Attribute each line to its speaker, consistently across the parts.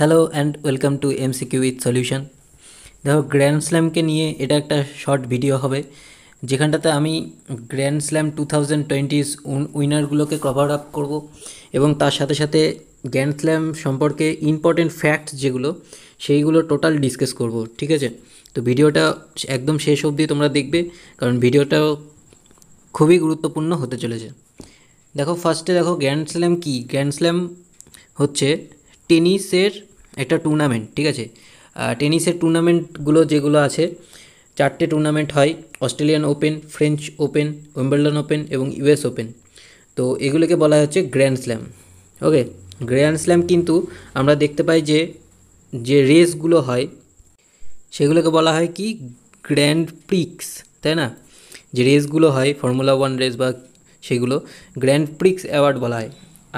Speaker 1: hello and welcome to M C Q with solution দেখো grand স্ল্যামকে নিয়ে এটা একটা শর্ট ভিডিও হবে যেখানটাতে আমি grand slam two thousand twenties উইনারগুলোকে কভার আপ করবো এবং তার সাথে সাথে গ্র্যান্ড স্ল্যাম সম্পর্কে ইম্পর্টেন্ট ফ্যাক্ট যেগুলো সেইগুলো টোটাল ডিসকাস করব ঠিক আছে তো ভিডিওটা একদম শেষ অবধি তোমরা দেখবে কারণ ভিডিওটা খুবই গুরুত্বপূর্ণ হতে চলেছে দেখো ফার্স্টে দেখো গ্র্যান্ড স্ল্যাম কী গ্র্যান্ড স্ল্যাম হচ্ছে টেনিসের একটা টুর্নামেন্ট ঠিক আছে টেনিসের টুর্নামেন্টগুলো যেগুলো আছে চারটে টুর্নামেন্ট হয় Australian open French open Wimbledon open এবং ইউএস ওপেন তো এগুলোকে বলা হচ্ছে grand slam okay grand slam কিন্তু আমরা দেখতে পাই যে যে রেসগুলো হয় সেগুলোকে বলা হয় কি গ্র্যান্ড প্রিক্স তাই না যে রেসগুলো হয় ফর্মুলা ওয়ান রেস বা সেগুলো গ্র্যান্ড প্রিক্স অ্যাওয়ার্ড বলা হয়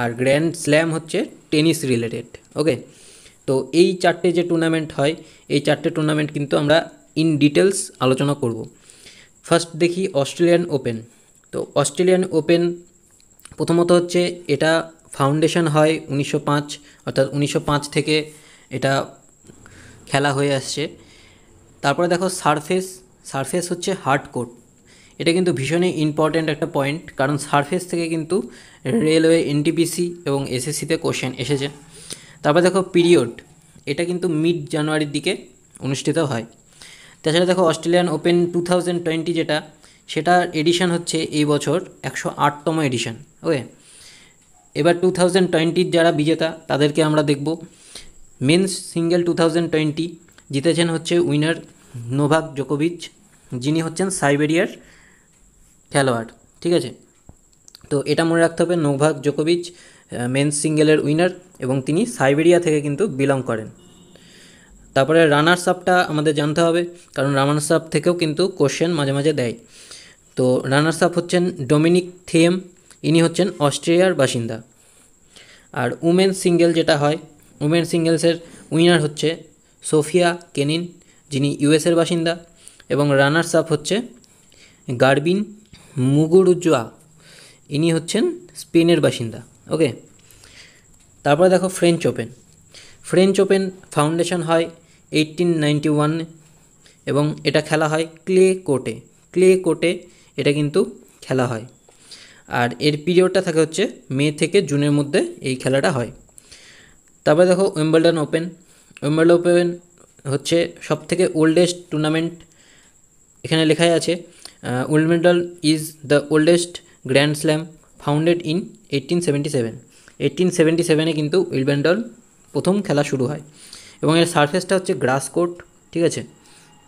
Speaker 1: আর গ্র্যান্ড স্ল্যাম হচ্ছে টেনিস রিলেটেড ওকে তো এই চারটে যে টুর্নামেন্ট হয় এই চারটে টুর্নামেন্ট কিন্তু আমরা ইন ডিটেলস আলোচনা করব ফার্স্ট দেখি অস্ট্রেলিয়ান ওপেন তো অস্ট্রেলিয়ান ওপেন প্রথমত হচ্ছে এটা ফাউন্ডেশন হয় উনিশশো অর্থাৎ উনিশশো পাঁচ থেকে এটা খেলা হয়ে আসছে তারপরে দেখো সারফেস সারফেস হচ্ছে হার্ড কোর্ট এটা কিন্তু ভীষণই ইম্পর্ট্যান্ট একটা পয়েন্ট কারণ সারফেস থেকে কিন্তু রেলওয়ে এনটিপিসি এবং এসএসসিতে কোশ্চেন এসেছে তারপর দেখো পিরিয়ড এটা কিন্তু মিড জানুয়ারির দিকে অনুষ্ঠিত হয় তাছাড়া দেখো Australian open two thousand twenty যেটা সেটার এডিশন হচ্ছে এই বছর একশো আটতম এডিশন ওকে এবার টু থাউজেন্ড টোয়েন্টির যারা বিজেতা তাদেরকে আমরা দেখব men's single two thousand twenty জিতেছেন হচ্ছে উইনার নোভাক জোকোভিচ যিনি হচ্ছেন সাইবেরিয়ার খেলোয়াড় ঠিক আছে তো এটা মনে রাখতে হবে নোভাক জোকোভিচ মেন সিঙ্গেলের উইনার এবং তিনি সাইবেরিয়া থেকে কিন্তু বিলং করেন তারপরে রানার্স আপটা আমাদের জানতে হবে কারণ রানার্স আপ থেকেও কিন্তু কোশ্চেন মাঝে মাঝে দেয় তো রানার্স আপ হচ্ছেন ডোমিনিক থিয়েম ইনি হচ্ছেন অস্ট্রেলিয়ার বাসিন্দা আর উমেন সিঙ্গেল যেটা হয় উমেন সিঙ্গেলসের উইনার হচ্ছে সোফিয়া কেনিন যিনি ইউএসের বাসিন্দা এবং রানার্স আপ হচ্ছে গার্বিন মুগুরুজা ইনি হচ্ছেন স্পেনের বাসিন্দা ওকে তারপরে দেখো French open French open foundation হয় এইটিন নাইনটি এবং এটা খেলা হয় ক্লে কোর্টে ক্লে কোর্টে এটা কিন্তু খেলা হয় আর এর পিরিয়ডটা থাকে হচ্ছে মে থেকে জুনের মধ্যে এই খেলাটা হয় তারপরে দেখো ওয়েম্বলডন ওপেন ওয়েম্বলডন ওপেন হচ্ছে সবথেকে ওল্ডেস্ট টুর্নামেন্ট এখানে লেখাই আছে gold uh, medal is the oldest grand slam founded in 1877 1877 কিন্তু উইলবেন্ডল প্রথম খেলা শুরু হয় এবং এর সারফেসটা হচ্ছে গ্রাস কোর্ট ঠিক আছে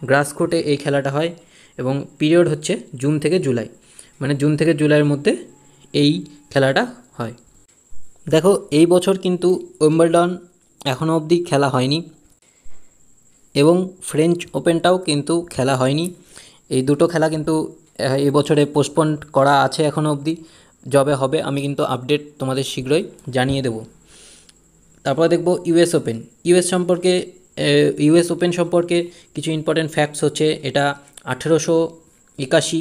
Speaker 1: গ্রাস কোর্টে এই খেলাটা হয় এবং পিরিয়ড হচ্ছে জুন থেকে জুলাই মানে জুন থেকে জুলাইয়ের মধ্যে এই খেলাটা হয় দেখো এই বছর কিন্তু উইম্বলডন এখনও অবধি খেলা হয়নি এবং ফ্রেঞ্চ ওপেনটাও কিন্তু খেলা হয়নি এই দুটো খেলা কিন্তু এই বছরে পোস্টপন করা আছে এখনও অবধি জবে হবে আমি কিন্তু আপডেট তোমাদের শীঘ্রই জানিয়ে দেব তারপরে দেখব ইউএস ওপেন ইউএস সম্পর্কে ইউএস ওপেন সম্পর্কে কিছু ইম্পর্টেন্ট ফ্যাক্টস হচ্ছে এটা আঠেরোশো একাশি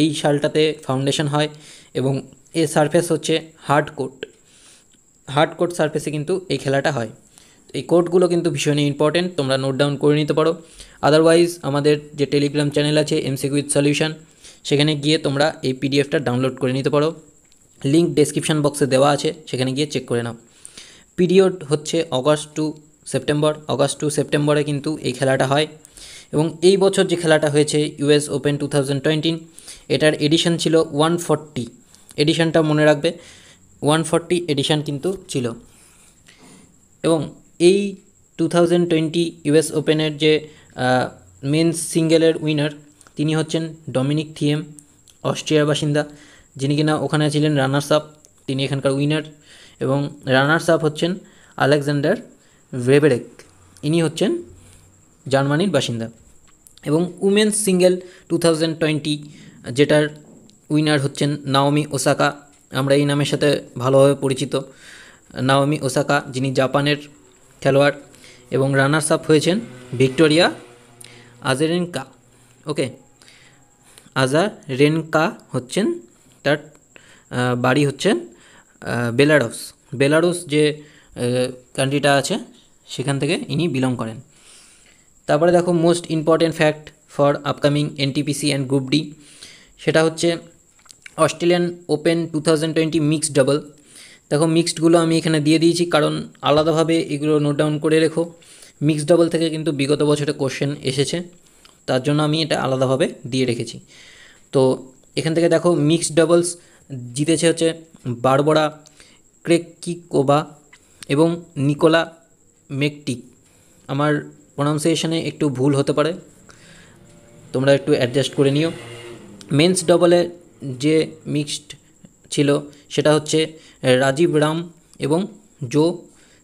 Speaker 1: এই সালটাতে ফাউন্ডেশন হয় এবং এর সারফেস হচ্ছে হার্ড কোর্ট হার্ড কোর্ট সারফেসে কিন্তু এই খেলাটা হয় এই কোডগুলো কিন্তু ভীষণই ইম্পর্টেন্ট তোমরা নোট ডাউন করে নিতে পারো আদারওয়াইজ আমাদের যে টেলিগ্রাম চ্যানেল আছে এমসি উইথ সলিউশন সেখানে গিয়ে তোমরা এই পিডিএফটা ডাউনলোড করে নিতে পারো লিঙ্ক ডেসক্রিপশান বক্সে দেওয়া আছে সেখানে গিয়ে চেক করে নাও পিরিয়ড হচ্ছে August to September August to সেপ্টেম্বরে কিন্তু এই খেলাটা হয় এবং এই বছর যে খেলাটা হয়েছে US open two thousand twenty এটার এডিশন ছিল ওয়ান ফর্টি এডিশানটা মনে রাখবে ওয়ান ফর্টি এডিশন কিন্তু ছিল এবং এই টু থাউজেন্ড টোয়েন্টি ইউএস ওপেনের যে মেন সিঙ্গেলের উইনার তিনি হচ্ছেন ডমিনিক থিয়েম অস্ট্রিয়ার বাসিন্দা যিনি কিনা ওখানে ছিলেন রানার্স আপ তিনি এখানকার উইনার এবং রানার্স আপ হচ্ছেন আলেকজান্ডার ভেবেরেক ইনি হচ্ছেন জার্মানির বাসিন্দা এবং women's single two thousand twenty যেটার উইনার হচ্ছেন নাওমি ওসাকা আমরা এই নামের সাথে ভালোভাবে পরিচিত নাওমি ওসাকা যিনি জাপানের খেলোয়াড় এবং রানার্স আপ হয়েছেন ভিক্টোরিয়া আজারেনকা ওকে আজারেনকা হচ্ছেন তার বাড়ি হচ্ছেন বেলারোস বেলারোস যে কান্ট্রিটা আছে সেখান থেকে ইনি বিলং করেন তারপরে দেখো most important fact for upcoming NTPC and group D সেটা হচ্ছে Australian open two thousand twenty mixed double দেখো মিক্সডগুলো আমি এখানে দিয়ে দিয়েছি কারণ আলাদাভাবে এগুলো নোট ডাউন করে রেখো মিক্সড ডাবল থেকে কিন্তু বিগত বছরে কোশ্চেন এসেছে তার জন্য আমি এটা আলাদাভাবে দিয়ে রেখেছি তো এখান থেকে দেখো মিক্সড ডাবলস জিতেছে হচ্ছে বারবরা ক্রেকিকোবা এবং নিকোলা মেকটিক আমার প্রনাউন্সিয়েশনে একটু ভুল হতে পারে তোমরা একটু অ্যাডজাস্ট করে নিও মেন্স ডবলে যে মিক্সড ছিল সেটা হচ্ছে রাজীব রাম এবং জো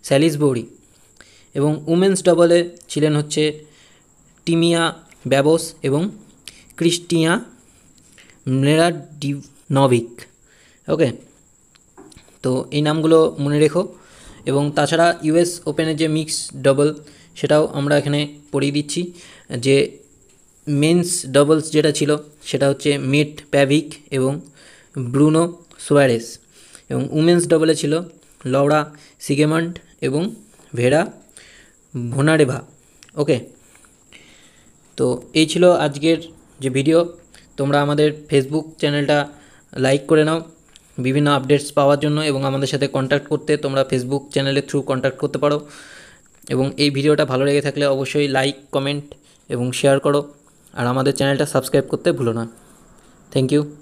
Speaker 1: স্যালিসবরি এবং উমেন্স ডাবলে ছিলেন হচ্ছে টিমিয়া ব্যবস এবং ক্রিস্টিয়া নভিক ওকে তো এই নামগুলো মনে রেখো এবং তাছাড়া ইউএস ওপেনের যে মিক্স ডবল সেটাও আমরা এখানে পড়িয়ে দিচ্ছি যে মেন্স ডবলস যেটা ছিল সেটা হচ্ছে মেট প্যাভিক এবং ব্রুনো সোয়ারেস এবং উমেন্স ডবলে ছিল লওড়া সিগেমান্ড এবং ভেরা ভোনারেভা ওকে তো এই ছিল আজকের যে ভিডিও তোমরা আমাদের ফেসবুক চ্যানেলটা লাইক করে নাও বিভিন্ন আপডেটস পাওয়ার জন্য এবং আমাদের সাথে কন্ট্যাক্ট করতে তোমরা ফেসবুক চ্যানেলের থ্রু কন্ট্যাক্ট করতে পারো এবং এই ভিডিওটা ভালো লেগে থাকলে অবশ্যই লাইক কমেন্ট এবং শেয়ার করো আর আমাদের চ্যানেলটা সাবস্ক্রাইব করতে ভুলো না থ্যাংক ইউ